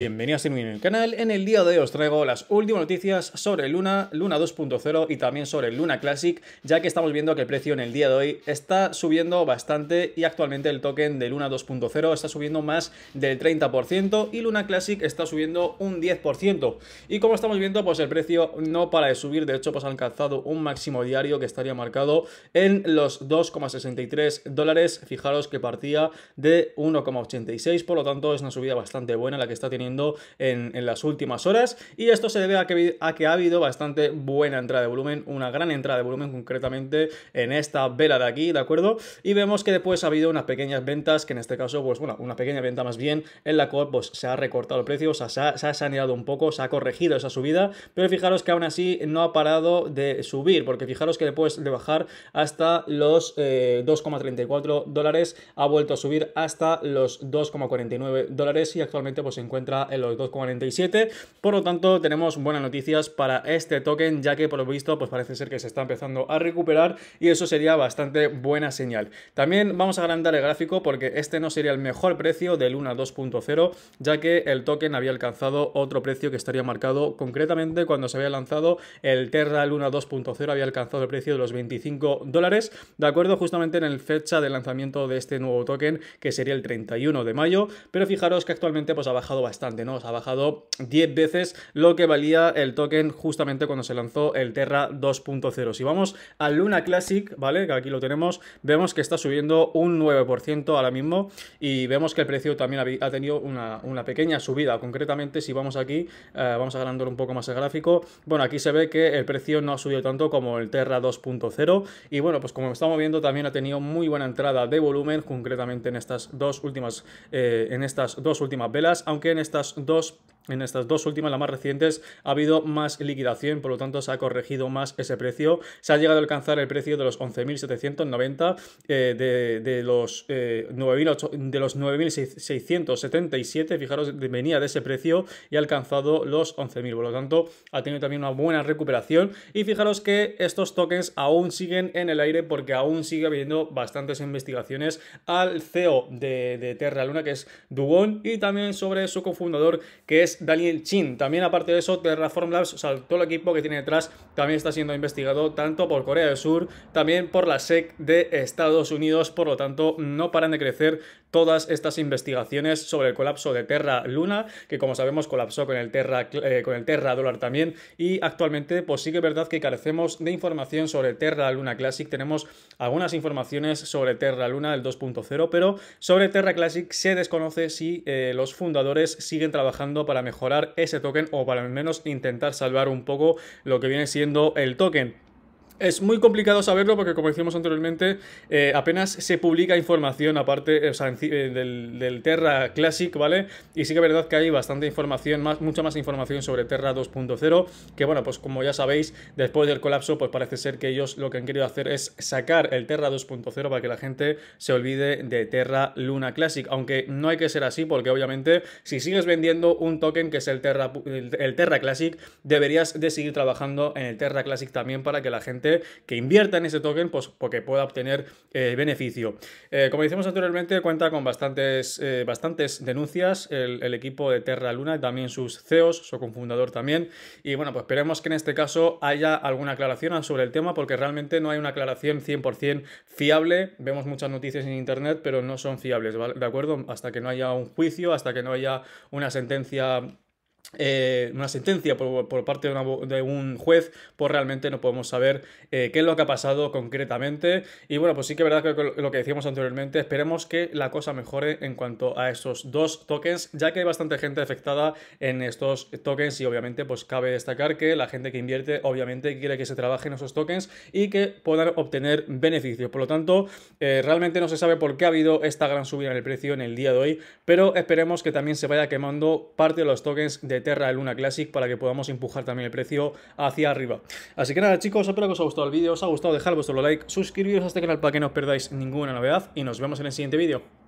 Bienvenidos a mi canal, en el día de hoy os traigo las últimas noticias sobre Luna, Luna 2.0 y también sobre Luna Classic, ya que estamos viendo que el precio en el día de hoy está subiendo bastante y actualmente el token de Luna 2.0 está subiendo más del 30% y Luna Classic está subiendo un 10%. Y como estamos viendo, pues el precio no para de subir, de hecho pues ha alcanzado un máximo diario que estaría marcado en los 2,63 dólares, fijaros que partía de 1,86, por lo tanto es una subida bastante buena la que está teniendo en, las últimas horas y esto se debe a que, ha habido bastante buena entrada de volumen, una gran entrada de volumen concretamente en esta vela de aquí, ¿de acuerdo? Y vemos que después ha habido unas pequeñas ventas que en este caso, pues bueno, una pequeña venta más bien en la cual pues se ha recortado el precio, o sea, se ha, se saneado un poco, se ha corregido esa subida, pero fijaros que aún así no ha parado de subir, porque fijaros que después de bajar hasta los 2,34 eh, dólares ha vuelto a subir hasta los 2,49 dólares y actualmente pues se encuentra en los 2,47. Por lo tanto, tenemos buenas noticias para este token, ya que por lo visto, pues parece ser que se está empezando a recuperar y eso sería bastante buena señal. También vamos a agrandar el gráfico porque este no sería el mejor precio del Luna 2.0, ya que el token había alcanzado otro precio que estaría marcado concretamente cuando se había lanzado el Terra Luna 2.0, había alcanzado el precio de los 25 dólares, de acuerdo justamente en el fecha de lanzamiento de este nuevo token, que sería el 31 de mayo, pero fijaros que actualmente pues ha bajado bastante nos ha bajado 10 veces lo que valía el token justamente cuando se lanzó el Terra 2.0. Si vamos a Luna Classic, ¿vale? Que aquí lo tenemos, vemos que está subiendo un 9% ahora mismo y vemos que el precio también ha tenido una, pequeña subida. Concretamente, si vamos aquí, eh, vamos a agrandar un poco más el gráfico. Bueno, aquí se ve que el precio no ha subido tanto como el Terra 2.0 y bueno, pues como estamos viendo también ha tenido muy buena entrada de volumen, concretamente en estas dos últimas, eh, en estas dos últimas velas, aunque en esta estas dos en estas dos últimas, las más recientes, ha habido más liquidación, por lo tanto se ha corregido más ese precio. Se ha llegado a alcanzar el precio de los 11.790, eh, de, de, los eh, los 9.677, fijaros, venía de ese precio y ha alcanzado los 11.000, por lo tanto ha tenido también una buena recuperación. Y fijaros que estos tokens aún siguen en el aire porque aún sigue habiendo bastantes investigaciones al CEO de, de Terra Luna, que es Dubon, y también sobre su cofundador, que es Daniel Chin. También aparte de eso, Terraform Labs, o sea, todo el equipo que tiene detrás también está siendo investigado tanto por Corea del Sur, también por la SEC de Estados Unidos, por lo tanto no paran de crecer todas estas investigaciones sobre el colapso de Terra Luna, que como sabemos colapsó con el Terra, eh, con el Terra Dólar también, y actualmente pues sí que es verdad que carecemos de información sobre Terra Luna Classic, tenemos algunas informaciones sobre Terra Luna el 2.0, pero sobre Terra Classic se desconoce si eh, los fundadores siguen trabajando para mejorar ese token o para al menos intentar salvar un poco lo que viene siendo el token. Es muy complicado saberlo porque, como decimos anteriormente, eh, apenas se publica información aparte eh, del, Terra Classic, ¿vale? Y sí que es verdad que hay bastante información, más, mucha más información sobre Terra 2.0, que bueno, pues como ya sabéis, después del colapso, pues parece ser que ellos lo que han querido hacer es sacar el Terra 2.0 para que la gente se olvide de Terra Luna Classic, aunque no hay que ser así porque obviamente si sigues vendiendo un token que es el Terra, el Terra Classic, deberías de seguir trabajando en el Terra Classic también para que la gente que invierta en ese token pues, porque pueda obtener eh, beneficio. Eh, como decimos anteriormente, cuenta con bastantes, eh, bastantes denuncias el, equipo de Terra Luna, también sus CEOs, su cofundador también. Y bueno, pues esperemos que en este caso haya alguna aclaración sobre el tema porque realmente no hay una aclaración 100% fiable. Vemos muchas noticias en Internet, pero no son fiables, ¿de acuerdo? Hasta que no haya un juicio, hasta que no haya una sentencia eh, una sentencia por, parte de, un juez, pues realmente no podemos saber eh, qué es lo que ha pasado concretamente. Y bueno, pues sí que es verdad que lo que decíamos anteriormente, esperemos que la cosa mejore en cuanto a esos dos tokens, ya que hay bastante gente afectada en estos tokens y obviamente pues cabe destacar que la gente que invierte obviamente quiere que se trabajen esos tokens y que puedan obtener beneficios. Por lo tanto, eh, realmente no se sabe por qué ha habido esta gran subida en el precio en el día de hoy, pero esperemos que también se vaya quemando parte de los tokens de Terra de Luna Classic para que podamos empujar también el precio hacia arriba. Así que nada chicos, espero que os haya gustado el vídeo, os ha gustado dejar vuestro like, suscribiros a este canal para que no os perdáis ninguna novedad y nos vemos en el siguiente vídeo.